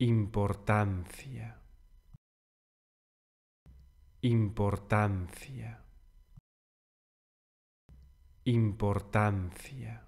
importancia, importancia, importancia.